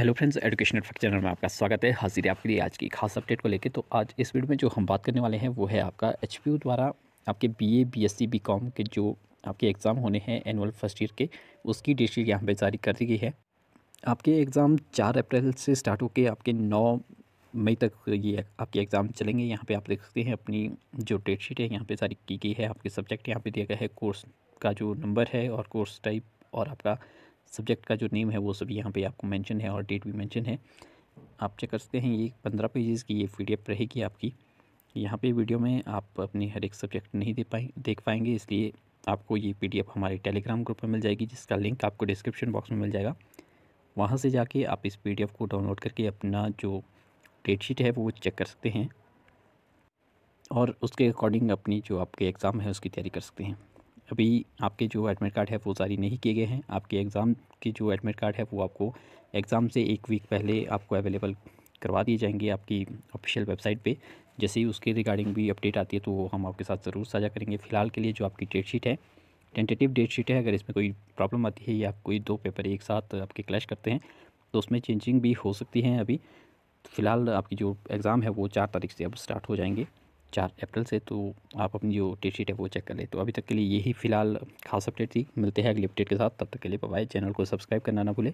hello friends education fact channel में आपका स्वागत है हाजिर है आपके लिए आज की खास अपडेट को लेकर तो आज इस वीडियो में जो हम बात करने वाले हैं वो है आपका एच द्वारा आपके B A B S C B Com के जो आपके एग्ज़ाम होने हैं एनुअल फर्स्ट ईयर के उसकी डेट शीट यहाँ पर जारी कर दी गई है आपके एग्ज़ाम चार अप्रैल से स्टार्ट होकर आपके नौ मई तक ये आपके एग्ज़ाम चलेंगे यहाँ पे आप देख सकते हैं अपनी जो डेट शीट है यहाँ पे जारी की गई है आपके सब्जेक्ट यहाँ पे दिया गया है कोर्स का जो नंबर है और कोर्स टाइप और आपका सब्जेक्ट का जो नेम है वो सब यहाँ पे आपको मेंशन है और डेट भी मेंशन है आप चेक कर सकते हैं ये पंद्रह पेजेस की ये पीडीएफ रहेगी आपकी यहाँ पे वीडियो में आप अपने हर एक सब्जेक्ट नहीं दे पाए देख पाएंगे इसलिए आपको ये पीडीएफ हमारे टेलीग्राम ग्रुप में मिल जाएगी जिसका लिंक आपको डिस्क्रिप्शन बॉक्स में मिल जाएगा वहाँ से जाके आप इस पी को डाउनलोड करके अपना जो डेट शीट है वो चेक कर सकते हैं और उसके अकॉर्डिंग अपनी जो आपके एग्ज़ाम है उसकी तैयारी कर सकते हैं अभी आपके जो एडमिट कार्ड है वो जारी नहीं किए गए हैं आपके एग्ज़ाम के जो एडमिट कार्ड है वो आपको एग्ज़ाम से एक वीक पहले आपको अवेलेबल करवा दिए जाएंगे आपकी ऑफिशियल वेबसाइट पे जैसे ही उसके रिगार्डिंग भी अपडेट आती है तो वो हम आपके साथ ज़रूर साझा करेंगे फ़िलहाल के लिए जो आपकी डेट शीट है टेंटेटिव डेट शीट है अगर इसमें कोई प्रॉब्लम आती है या कोई दो पेपर एक साथ आपके क्लैश करते हैं तो उसमें चेंजिंग भी हो सकती हैं अभी तो फ़िलहाल आपकी जो एग्ज़ाम है वो चार तारीख से अब स्टार्ट हो जाएंगे चार अप्रैल से तो आप अपनी जो डेट शीट है वो चेक कर ले तो अभी तक के लिए यही फ़िलहाल खास अपडेट थी मिलते हैं अगली अपडेट के साथ तब तक के लिए बाय चैनल को सब्सक्राइब करना ना भूलें